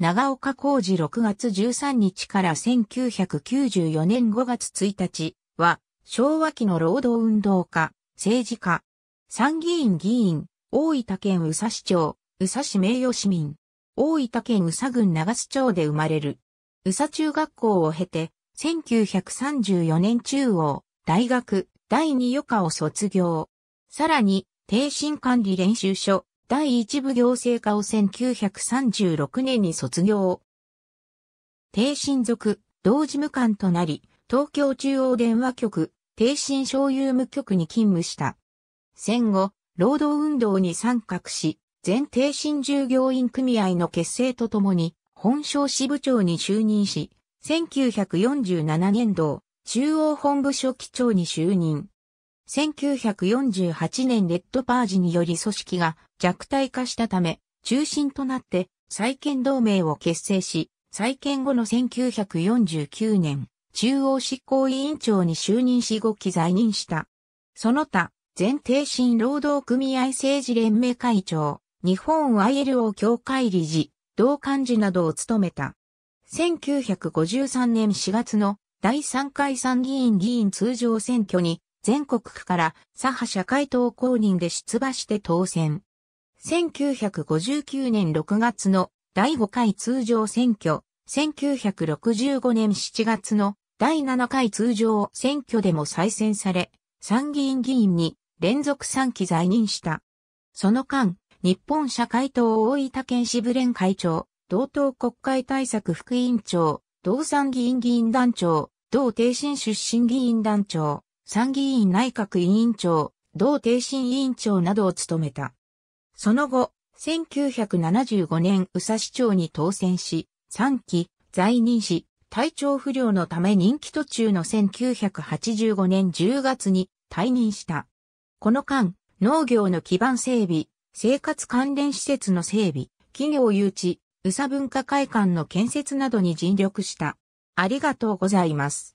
長岡工事6月13日から1994年5月1日は、昭和期の労働運動家、政治家、参議院議員、大分県宇佐市長、宇佐市名誉市民、大分県宇佐郡長洲町で生まれる。宇佐中学校を経て、1934年中央、大学、第二余科を卒業。さらに、定心管理練習所、第一部行政科を1936年に卒業。低身族、同事務官となり、東京中央電話局、低身省有務局に勤務した。戦後、労働運動に参画し、全低身従業員組合の結成とともに、本省支部長に就任し、1947年度、中央本部書記長に就任。1948年レッドパージにより組織が弱体化したため、中心となって再建同盟を結成し、再建後の1949年、中央執行委員長に就任し後期在任した。その他、全帝新労働組合政治連盟会長、日本 ILO 協会理事、同幹事などを務めた。1953年4月の第3回参議院議員通常選挙に全国区から左派社会党公認で出馬して当選。1959年6月の第5回通常選挙、1965年7月の第7回通常選挙でも再選され、参議院議員に連続3期在任した。その間、日本社会党大分県支部連会長、同党国会対策副委員長、同参議院議員団長、同定身出身議員団長、参議院内閣委員長、同定審委員長などを務めた。その後、1975年宇佐市長に当選し、3期、在任し、体調不良のため任期途中の1985年10月に退任した。この間、農業の基盤整備、生活関連施設の整備、企業誘致、宇佐文化会館の建設などに尽力した。ありがとうございます。